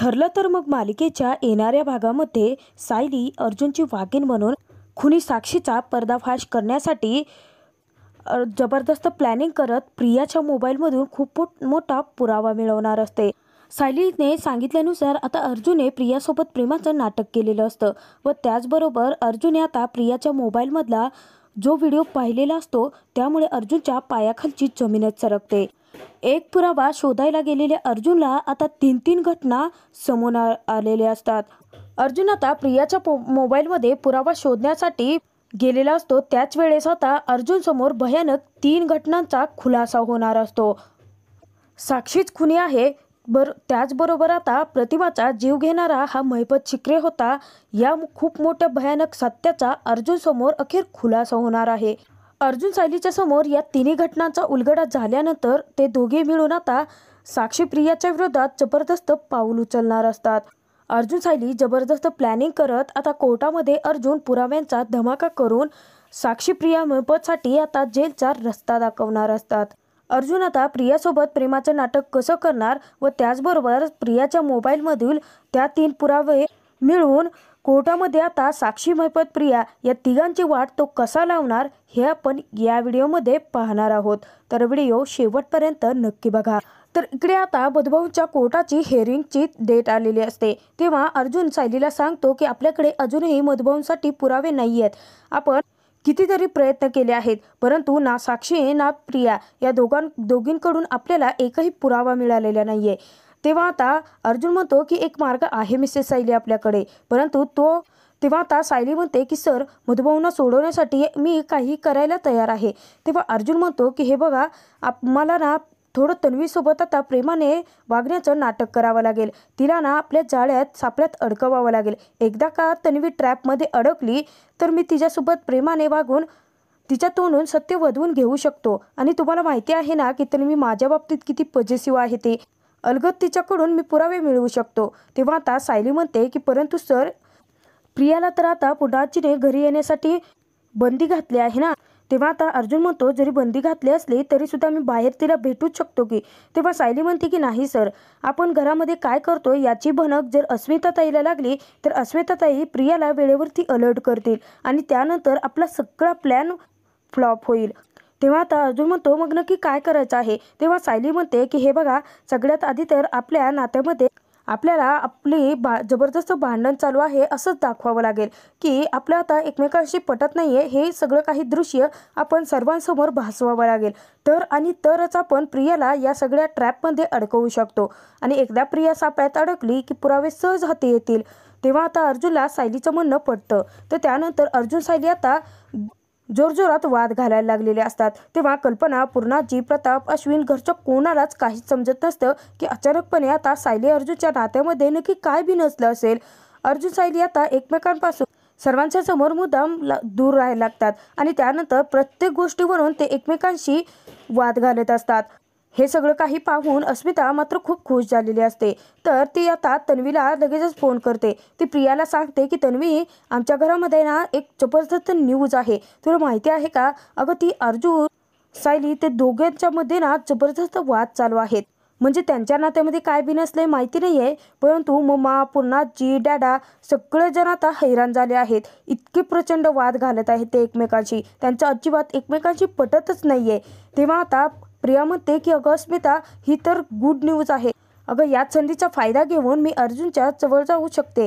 ठरलं तर मग मालिकेच्या येणाऱ्या भागामध्ये सायली अर्जुनची वाघीण म्हणून खुनी साक्षीचा पर्दाफाश करण्यासाठी जबरदस्त प्लॅनिंग करत प्रियाच्या मोबाईलमधून खूप मोठा पुरावा मिळवणार असते सायलीने सांगितल्यानुसार आता अर्जुने प्रियासोबत प्रेमाचं नाटक केलेलं असतं व त्याचबरोबर अर्जुनने आता प्रियाच्या मोबाईलमधला जो व्हिडिओ पाहिलेला असतो त्यामुळे अर्जुनच्या पायाखालची जमीनच सरकते एक पुरावा शोधायला गेलेल्या अर्जुनला आता तीन तीन घटना समोर आलेल्या असतात अर्जुन आता प्रियाच्या मोबाईलमध्ये पुरावा शोधण्यासाठी गेलेला असतो त्याच वेळेस आता समोर भयानक तीन घटनांचा खुलासा होणार असतो साक्षीच खुनी आहे बर त्याचबरोबर आता प्रतिमाचा जीव घेणारा हा महिपत शिक्रे होता या खूप मोठ्या भयानक सत्याचा अर्जुन समोर अखेर खुलासा होणार आहे अर्जुन सायलीच्या समोर या तिन्ही घटनांचा उलगडा झाल्यानंतर ते दोघे मिळून आता साक्षी प्रियाच्या विरोधात जबरदस्त पाऊल उचलणार असतात अर्जुन सायली जबरदस्त प्लॅनिंग करत आता कोर्टामध्ये अर्जुन पुराव्यांचा धमाका करून साक्षी प्रिया मोहब्बतसाठी आता जेलचा रस्ता दाखवणार असतात अर्जुन आता प्रियासोबत प्रेमाचं नाटक कसं करणार व त्याचबरोबर प्रियाच्या मोबाईलमधील त्या तीन पुरावे मिळवून कोर्टामध्ये आता साक्षी महिपत प्रिया या तिघांची वाट तो कसा लावणार हे आपण या व्हिडिओमध्ये पाहणार आहोत तर व्हिडिओ शेवटपर्यंत नक्की बघा तर इकडे आता बधभाऊच्या कोर्टाची हेअरिंगची डेट आलेली असते तेव्हा अर्जुन सायलीला सांगतो की आपल्याकडे अजूनही मधुभाऊंसाठी पुरावे नाही आहेत आपण कितीतरी प्रयत्न केले आहेत परंतु ना साक्षी ना प्रिया या दोघां दोघींकडून आपल्याला एकही पुरावा मिळालेला नाहीये तेव्हा आता अर्जुन म्हणतो की एक मार्ग आहे मिसेस सायली आपल्याकडे परंतु तो तेव्हा आता सायली म्हणते की सर मधुभाऊंना सोडवण्यासाठी मी काही करायला तयार आहे तेव्हा अर्जुन म्हणतो की हे बघा आप मला ना थोडं तन्वीसोबत आता प्रेमाने वागण्याचं नाटक करावं लागेल तिला ना आपल्या जाळ्यात सापळ्यात अडकवावं लागेल एकदा का तन्वी ट्रॅपमध्ये अडकली तर मी तिच्यासोबत प्रेमाने वागून तिच्या तोंडून सत्य वधवून घेऊ शकतो आणि तुम्हाला माहिती आहे ना की तन्वी माझ्या बाबतीत किती पॉझिटिव्ह आहे ते अलगत तिच्याकडून मी पुरावे मिळवू शकतो तेव्हा आता सायली म्हणते की परंतु सर प्रियाला तर आता पुढाजीने घरी येण्यासाठी बंदी घातली आहे ना तेव्हा आता अर्जुन म्हणतो जरी बंदी घातली असली तरी सुद्धा मी बाहेर तिला भेटूच शकतो की तेव्हा सायली म्हणते की नाही सर आपण घरामध्ये काय करतो याची भनक जर अस्मिताताईला लागली तर अस्मिताताई प्रियाला वेळेवरती अलर्ट करतील आणि त्यानंतर आपला सगळा प्लॅन फ्लॉप होईल तेव्हा आता अर्जुन म्हणतो मग नक्की काय करायचं आहे तेव्हा सायली म्हणते की हे बघा सगळ्यात आधी तर आपल्या नात्यामध्ये आपल्याला आपली बा जबरदस्त भांडण चालू आहे असंच दाखवावं लागेल की आपलं आता एकमेकांशी पटत नाही आहे हे सगळं काही दृश्य आपण सर्वांसमोर भासवावं लागेल तर आणि तरच आपण प्रियाला या सगळ्या ट्रॅपमध्ये अडकवू शकतो आणि एकदा प्रिया सापळ्यात अडकली की पुरावे सहज हाती येतील तेव्हा आता अर्जुनला सायलीचं म्हणणं पटतं तर त्यानंतर अर्जुन सायली आता जोरजोरात वाद घालायला लागलेले असतात तेव्हा कल्पना पूर्णाजी प्रताप अश्विन घरच्या कोणालाच काहीच समजत नसतं की अचानकपणे आता सायली अर्जुनच्या नात्यामध्ये नक्की काय बी नसलं असेल अर्जुन सायली आता एकमेकांपासून सर्वांच्या समोर मुद्दाम दूर राहायला लागतात आणि त्यानंतर प्रत्येक गोष्टीवरून ते एकमेकांशी वाद घालत असतात हे सगळं काही पाहून अस्मिता मात्र खूप खुश झालेली असते तर ती आता तन्वीला लगेचच फोन करते ती प्रियाला सांगते की तन्वी आमच्या घरामध्ये ना एक जबरदस्त न्यूज आहे तुला माहिती आहे का अगं ती अर्जुन सायली ते मध्ये ना जबरदस्त वाद चालू आहेत म्हणजे त्यांच्या नात्यामध्ये काय बी नसले माहिती नाही आहे परंतु मम्मा पुन्हा जी डॅडा सगळेजण आता हैराण झाले आहेत इतके प्रचंड वाद घालत आहेत ते एकमेकांशी त्यांचं अजिबात एकमेकांशी पटतच नाहीये तेव्हा आता प्रिया म्हणते की अगं अस्मिता ही तर गुड न्यूज आहे अगं या संधीचा फायदा घेऊन मी अर्जुनच्या जवळ जाऊ शकते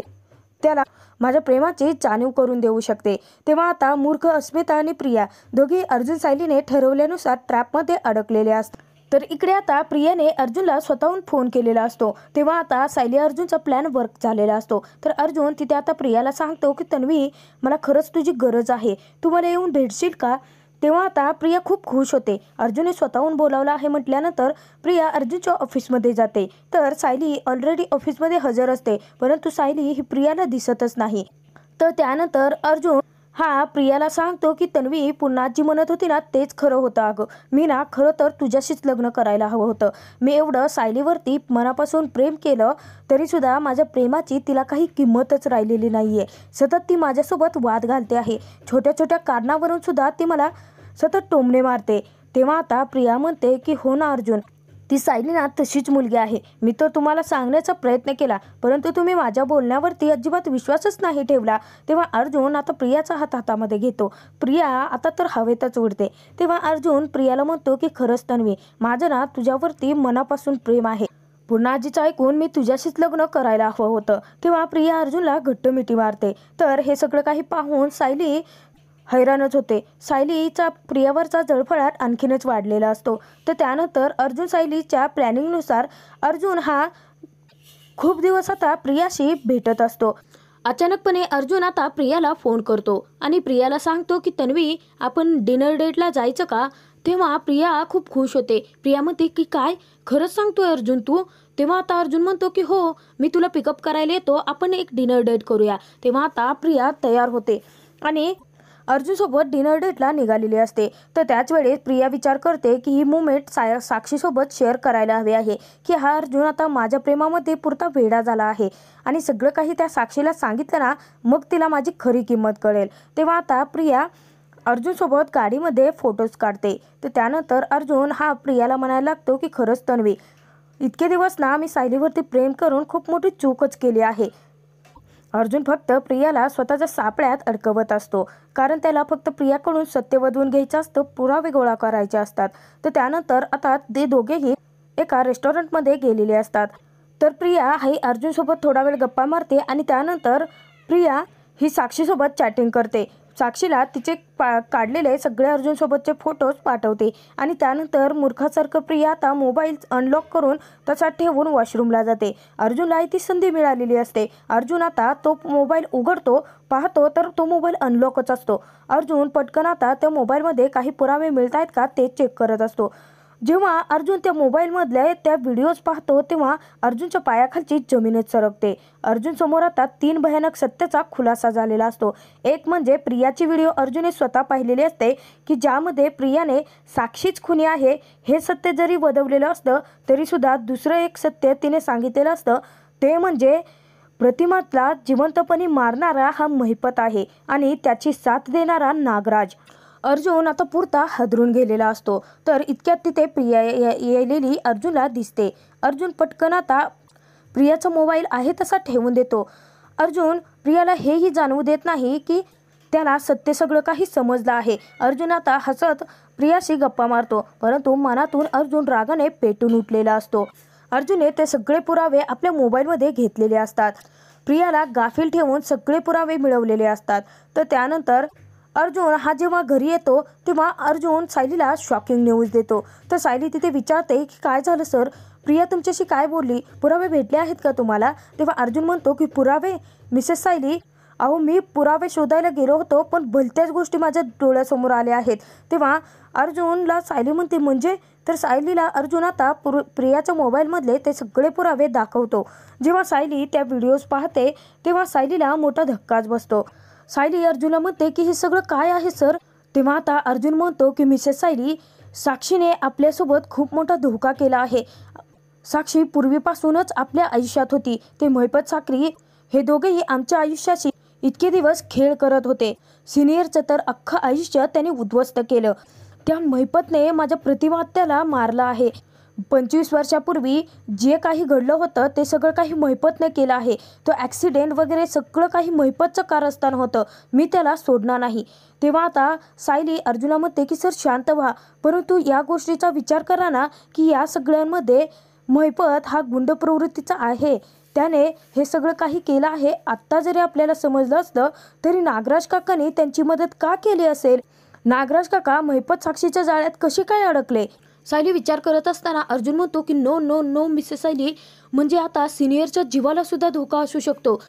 त्याला माझ्या प्रेमाची जाणीव करून देऊ शकते तेव्हा आता मूर्ख अस्मिता आणि प्रिया दोघी अर्जुन सायलीने ठरवल्यानुसार ट्रॅपमध्ये अडकलेले असतात तर इकडे आता प्रियाने अर्जुनला स्वतःहून फोन केलेला असतो तेव्हा आता सायली अर्जुनचा प्लॅन वर्क झालेला असतो तर अर्जुन तिथे आता प्रियाला सांगतो की तन्वी मला खरंच तुझी गरज आहे तू मला येऊन भेटशील का तेव्हा आता प्रिया खूप खुश होते अर्जुनने स्वतःहून बोलावलं आहे म्हटल्यानंतर प्रिया अर्जुनच्या ऑफिसमध्ये जाते तर सायली ऑलरेडी ऑफिसमध्ये हजर असते परंतु सायली ही प्रियाला दिसतच नाही तर त्यानंतर अर्जुन हा प्रियाला सांगतो की तन्वी पुन्हा जी म्हणत होती ना तेच खरं होतं अगं मी ना खरं तर तुझ्याशीच लग्न करायला हवं होतं मी एवढं सायलीवरती मनापासून प्रेम केलं तरीसुद्धा माझ्या प्रेमाची तिला काही किंमतच राहिलेली नाही आहे सतत ती माझ्यासोबत वाद घालते आहे छोट्या छोट्या कारणावरून सुद्धा ती मला सतत टोमणे मारते तेव्हा आता प्रिया म्हणते की हो ना अर्जुन ती सायलीना तशीच मुलगी आहे मी तर तुम्हाला सांगण्याचा प्रयत्न केला परंतु तुम्ही माझ्या बोलण्यावरती अजिबात विश्वासच नाही ठेवला तेव्हा अर्जुन आता प्रियाचा हात हातामध्ये घेतो प्रिया आता तर हवेतच उडते तेव्हा अर्जुन प्रियाला म्हणतो की खरंच तन्वी माझं ना तुझ्यावरती मनापासून प्रेम आहे पुन्हा आजीचं ऐकून मी तुझ्याशीच लग्न करायला हवं होतं तेव्हा प्रिया अर्जुनला घट्ट मिठी मारते तर हे सगळं काही पाहून सायली हैराणच होते सायलीचा प्रियावरचा जळफळाट आणखीनच वाढलेला असतो तर त्यानंतर अर्जुन सायलीच्या प्लॅनिंगनुसार अर्जुन हा खूप दिवस आता प्रियाशी भेटत असतो अचानकपणे अर्जुन आता प्रियाला फोन करतो आणि प्रियाला सांगतो की तन्वी आपण डिनर डेटला जायचं का तेव्हा प्रिया खूप खुश होते प्रिया म्हणते की काय खरंच सांगतोय अर्जुन तू तेव्हा आता अर्जुन म्हणतो की हो मी तुला पिकअप करायला येतो आपण एक डिनर डेट करूया तेव्हा आता प्रिया तयार होते आणि अर्जुनसोबत डिनर डेटला निघालेली असते तर त्याच वेळेस प्रिया विचार करते की ही मुमेंट साक्षी साक्षीसोबत शेअर करायला हवी आहे की हा अर्जुन आता माझ्या प्रेमामध्ये पुरता वेडा झाला आहे आणि सगळं काही त्या साक्षीला सांगितलं ना मग तिला माझी खरी किंमत कळेल तेव्हा आता प्रिया अर्जुनसोबत गाडीमध्ये फोटोज काढते तर त्यानंतर अर्जुन हा प्रियाला म्हणायला लागतो की खरंच तन्वी इतके दिवस ना मी सायलीवरती प्रेम करून खूप मोठी चूकच केली आहे अर्जुन फक्त प्रियाला स्वतःच्या सापळ्यात अडकवत असतो कारण त्याला फक्त प्रियाकडून सत्य वधवून घ्यायचं असतं पुरावे गोळा करायचे असतात तर त्यानंतर आता ते दोघेही एका रेस्टॉरंटमध्ये गेलेले असतात तर प्रिया ही अर्जुनसोबत थोडा वेळ गप्पा मारते आणि त्यानंतर प्रिया ही साक्षीसोबत चॅटिंग करते साक्षीला तिचे पा काढलेले सगळे अर्जुनसोबतचे फोटोज पाठवते आणि त्यानंतर मूर्खासारखं प्रिया आता मोबाईल अनलॉक करून तसा ठेवून वॉशरूमला जाते अर्जुनला ती संधी मिळालेली असते अर्जुन आता तो मोबाईल उघडतो पाहतो तर तो मोबाईल अनलॉकच असतो अर्जुन पटकन आता त्या मोबाईलमध्ये काही पुरावे मिळत आहेत का ते चेक करत असतो जेव्हा अर्जुन त्या मोबाईलमधल्या त्या व्हिडिओज पाहतो तेव्हा अर्जुनच्या पायाखालची जमीनच सरकते अर्जुन समोर आता तीन भयानक सत्याचा खुलासा झालेला असतो एक म्हणजे प्रियाची व्हिडिओ अर्जुनने स्वतः पाहिलेली असते की ज्यामध्ये प्रियाने साक्षीच खुनी आहे हे सत्य जरी वदवलेलं असतं तरीसुद्धा दुसरं एक सत्य तिने सांगितलेलं असतं ते म्हणजे प्रतिमातला जिवंतपणी मारणारा हा महिपत आहे आणि त्याची साथ देणारा नागराज अर्जुन आता पुरता हदरून गेलेला असतो तर इतक्यात तिथे प्रिया येलेली अर्जुनला दिसते अर्जुन पटकन आता प्रियाचा मोबाईल आहे तसा ठेवून देतो अर्जुन प्रियाला हेही जाणवू देत नाही की त्याला सत्य सगळं काही समजलं आहे अर्जुन आता हसत प्रियाशी गप्पा मारतो परंतु मनातून अर्जुन रागाने पेटून उठलेला असतो अर्जुनने ते सगळे पुरावे आपल्या मोबाईलमध्ये घेतलेले असतात प्रियाला गाफील ठेवून सगळे पुरावे मिळवलेले असतात तर त्यानंतर अर्जुन हा जेव्हा घरी येतो तेव्हा अर्जुन सायलीला शॉकिंग न्यूज देतो तर सायली तिथे विचारते की काय झालं सर प्रिया तुमच्याशी काय बोलली पुरावे भेटले आहेत का तुम्हाला तेव्हा अर्जुन म्हणतो की पुरावे मिसेस सायली अहो मी पुरावे शोधायला गेलो होतो पण भलत्याच गोष्टी माझ्या डोळ्यासमोर आल्या आहेत तेव्हा अर्जुनला सायली म्हणते म्हणजे तर सायलीला अर्जुन आता पुर प्रियाच्या मोबाईलमधले ते सगळे पुरावे दाखवतो जेव्हा सायली त्या व्हिडिओज पाहते तेव्हा सायलीला मोठा धक्काच बसतो सायली अर्जुनला म्हणते की हे सगळं काय आहे सर तेव्हा आता अर्जुन म्हणतो की मिसेस सायली साक्षीने आपल्यासोबत खूप मोठा धोका केला आहे साक्षी पूर्वीपासूनच आपल्या आयुष्यात होती ते महपत साखरी हे दोघेही आमच्या आयुष्याशी इतके दिवस खेळ करत होते सिनियरचं तर अख्खं आयुष्य त्यांनी उद्ध्वस्त केलं त्या महिपतने माझ्या प्रतिमात्याला मारलं आहे पंचवीस वर्षापूर्वी जे काही घडलं होतं ते सगळं काही महिपतने केलं आहे तो ॲक्सिडेंट वगैरे सगळं काही मैपतचं कारस्थान होतं मी त्याला सोडणार नाही तेव्हा आता सायली अर्जुना म्हणते की सर शांत व्हा परंतु या गोष्टीचा विचार करा ना की या सगळ्यांमध्ये महिपत हा गुंड प्रवृत्तीचा आहे त्याने हे सगळं काही केलं आहे आत्ता जरी आपल्याला समजलं असतं तरी नागराज काकाने त्यांची मदत का केली असेल नागराज काका महिपत साक्षीच्या जाळ्यात कसे काय अडकले सायली विचार करत असताना अर्जुन म्हणतो की no no no Mrs Sayali म्हणजे आता सिनियरच्या जीवाला सुद्धा धोका असू शकतो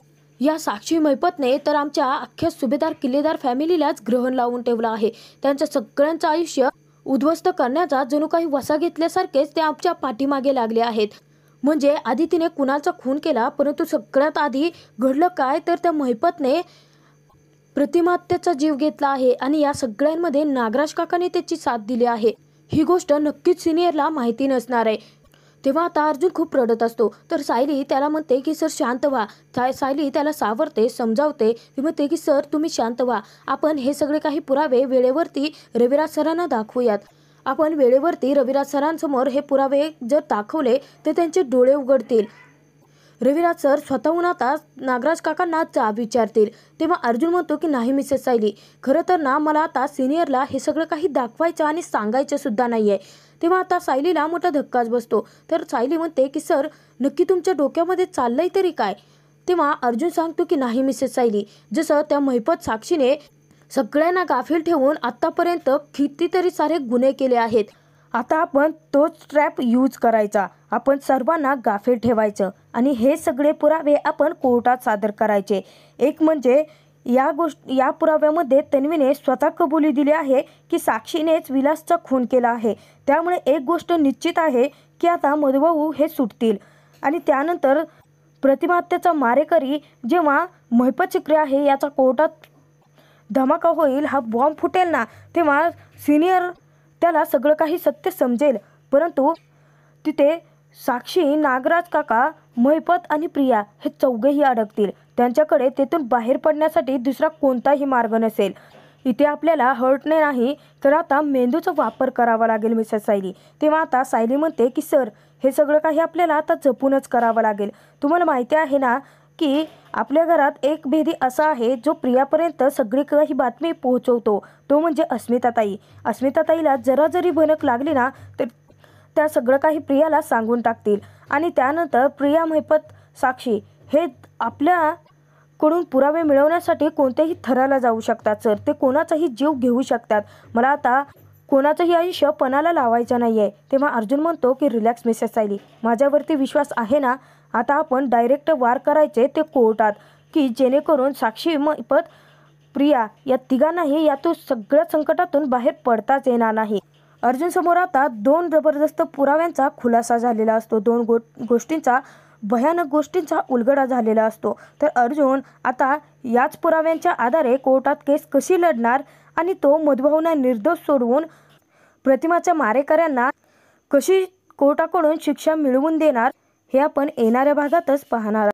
या साक्षी मैपतने तर आमच्या अख्ख्या सुभेदार किल्लेदार फॅमिलीलाच ग्रहण लावून ठेवलं आहे त्यांच्या सगळ्यांचं आयुष्य उद्ध्वस्त करण्याचा जणू काही वसा घेतल्यासारखेच ते आमच्या पाठीमागे लागले आहेत म्हणजे आधी तिने कुणाचा खून केला परंतु सगळ्यात आधी घडलं काय तर त्या मैपतने प्रतिमात्याचा जीव घेतला आहे आणि या सगळ्यांमध्ये नागराज काकाने त्याची साथ दिली आहे ही गोष्ट नक्कीच सिनियरला माहिती नसणार आहे तेव्हा आता अर्जुन खूप रडत असतो तर सायली त्याला म्हणते की सर शांत व्हा सायली त्याला सावरते समजावते ती म्हणते की सर तुम्ही शांत व्हा आपण हे सगळे काही पुरावे वेळेवरती रविराज सरांना दाखवूयात आपण वेळेवरती रविराज सरांसमोर हे पुरावे जर दाखवले तर त्यांचे डोळे उघडतील रविराज सर स्वतःहून आता नागराज काकांना जा विचारतील तेव्हा अर्जुन म्हणतो की नाही मिसेस सायली खरं तर ना मला आता सिनियरला हे सगळं काही दाखवायचं आणि सांगायचं सुद्धा नाही आहे तेव्हा आता सायलीला मोठा धक्काच बसतो तर सायली म्हणते की सर नक्की तुमच्या डोक्यामध्ये चाललंय तरी काय तेव्हा अर्जुन सांगतो की नाही मिसेस सायली जसं त्या महिपत साक्षीने सगळ्यांना गाफील ठेवून आत्तापर्यंत कितीतरी सारे गुन्हे केले आहेत आता आपण तोच ट्रॅप यूज करायचा आपण सर्वांना गाफे ठेवायचं आणि हे सगळे पुरावे आपण कोर्टात सादर करायचे एक म्हणजे या गोष्ट या पुराव्यामध्ये तन्वीने स्वतः कबुली दिली आहे की साक्षीनेच विलासचा खून केला आहे त्यामुळे एक गोष्ट निश्चित आहे की आता मधुभाऊ हे सुटतील आणि त्यानंतर प्रतिमात्याचा मारेकरी जेव्हा महिपचिक्रे आहे याचा कोर्टात धमाका होईल हा बॉम्ब फुटेल ना तेव्हा सिनियर त्याला सगळं काही सत्य समजेल परंतु तिथे साक्षी नागराज काका महिपत आणि प्रिया हे चौघेही अडकतील त्यांच्याकडे तेथून बाहेर पडण्यासाठी दुसरा कोणताही मार्ग नसेल इथे आपल्याला हर्टने नाही तर आता मेंदूचा वापर करावा लागेल मिसेस सायली तेव्हा आता सायली म्हणते की सर हे सगळं काही आपल्याला आता जपूनच करावं लागेल तुम्हाला माहिती आहे ना की आपल्या घरात एक भेदी असा आहे जो प्रियापर्यंत सगळीकडे ही बातमी पोहोचवतो तो म्हणजे अस्मिताताई अस्मिताताईला जरा जरी भनक लागली ना तर त्या सगळं काही प्रियाला सांगून टाकतील आणि त्यानंतर प्रिया महिपत साक्षी हे आपल्याकडून पुरावे मिळवण्यासाठी कोणत्याही थराला जाऊ शकतात सर ते कोणाचाही जीव घेऊ शकतात मला आता कोणाचंही आयुष्य पणाला लावायचं नाही आहे तेव्हा अर्जुन म्हणतो की रिलॅक्स मिसेस सायली माझ्यावरती विश्वास आहे ना आता आपण डायरेक्ट वार करायचे ते कोर्टात की जेणेकरून साक्षी मत प्रिया या तिघांनाही यातून सगळ्या संकटातून बाहेर पडताच येणार नाही अर्जुन समोर आता दोन जबरदस्त पुराव्यांचा खुलासा झालेला असतो दोन गो गोष्टींचा भयानक गोष्टींचा उलगडा झालेला असतो तर अर्जुन आता याच पुराव्यांच्या आधारे कोर्टात केस कशी लढणार आणि तो मधुभाऊना निर्दोष सोडवून प्रतिमाच्या मारेकऱ्यांना कशी कोर्टाकडून शिक्षा मिळवून देणार हे आपण येणाऱ्या भागातच पाहणार